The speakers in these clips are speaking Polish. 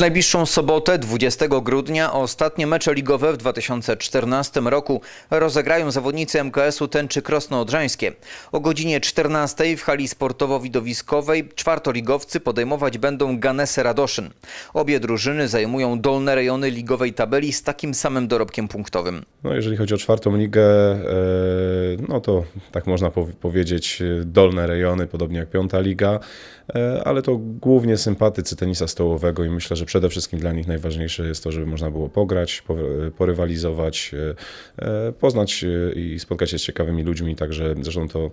W najbliższą sobotę, 20 grudnia, ostatnie mecze ligowe w 2014 roku rozegrają zawodnicy MKS-u Tęczy Krosno-Odrzańskie. O godzinie 14 w hali sportowo-widowiskowej czwartoligowcy podejmować będą Ganesę Radoszyn. Obie drużyny zajmują dolne rejony ligowej tabeli z takim samym dorobkiem punktowym. No, jeżeli chodzi o czwartą ligę, e, no to tak można powiedzieć e, dolne rejony, podobnie jak piąta liga, e, ale to głównie sympatycy tenisa stołowego i myślę, że przede wszystkim dla nich najważniejsze jest to, żeby można było pograć, porywalizować, e, e, poznać e, i spotkać się z ciekawymi ludźmi. Także zresztą to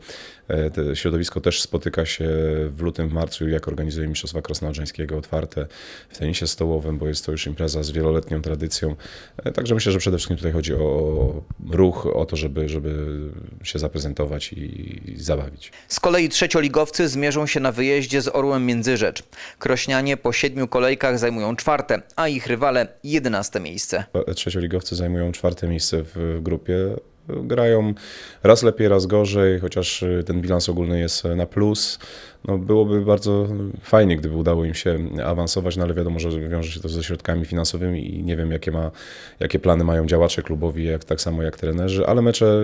środowisko też spotyka się w lutym, w marcu, jak organizuje Mistrzostwa Krasnodrzeńskiego otwarte w tenisie stołowym, bo jest to już impreza z wieloletnią tradycją. Także myślę, że przede wszystkim tutaj chodzi o ruch, o to, żeby, żeby się zaprezentować i, i zabawić. Z kolei trzecioligowcy zmierzą się na wyjeździe z Orłem Międzyrzecz. Krośnianie po siedmiu kolejkach zajmują zajmują czwarte, a ich rywale jedenaste miejsce. Trzecioligowcy zajmują czwarte miejsce w grupie, grają raz lepiej, raz gorzej, chociaż y, ten bilans ogólny jest y, na plus. No, byłoby bardzo fajnie, gdyby udało im się y, awansować, no ale wiadomo, że wiąże się to ze środkami finansowymi i nie wiem, jakie, ma, jakie plany mają działacze klubowi, jak, tak samo jak trenerzy, ale mecze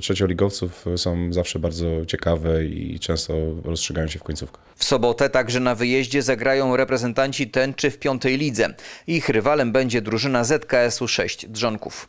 trzecioligowców są zawsze bardzo ciekawe i często rozstrzygają się w końcówkach. W sobotę także na wyjeździe zagrają reprezentanci tęczy w piątej lidze. Ich rywalem będzie drużyna ZKS-u 6 Drzonków.